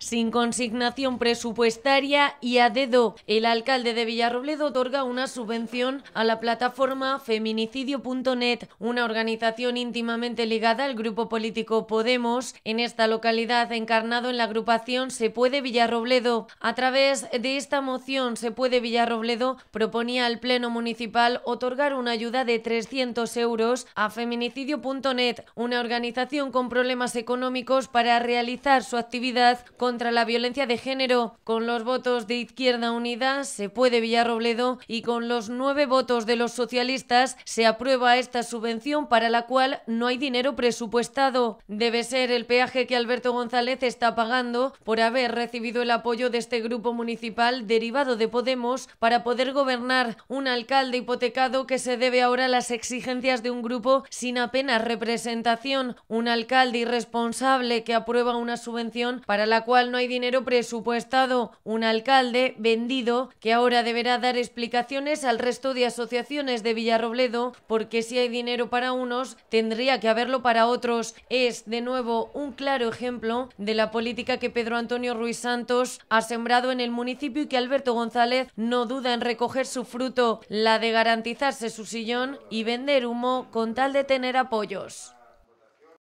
sin consignación presupuestaria y a dedo. El alcalde de Villarrobledo otorga una subvención a la plataforma feminicidio.net, una organización íntimamente ligada al grupo político Podemos, en esta localidad encarnado en la agrupación Se Puede Villarrobledo. A través de esta moción Se Puede Villarrobledo proponía al Pleno Municipal otorgar una ayuda de 300 euros a feminicidio.net, una organización con problemas económicos para realizar su actividad con contra la violencia de género. Con los votos de Izquierda Unida se puede Villarrobledo y con los nueve votos de los socialistas se aprueba esta subvención para la cual no hay dinero presupuestado. Debe ser el peaje que Alberto González está pagando por haber recibido el apoyo de este grupo municipal derivado de Podemos para poder gobernar un alcalde hipotecado que se debe ahora a las exigencias de un grupo sin apenas representación, un alcalde irresponsable que aprueba una subvención para la cual no hay dinero presupuestado. Un alcalde vendido que ahora deberá dar explicaciones al resto de asociaciones de Villarrobledo porque si hay dinero para unos, tendría que haberlo para otros. Es, de nuevo, un claro ejemplo de la política que Pedro Antonio Ruiz Santos ha sembrado en el municipio y que Alberto González no duda en recoger su fruto, la de garantizarse su sillón y vender humo con tal de tener apoyos.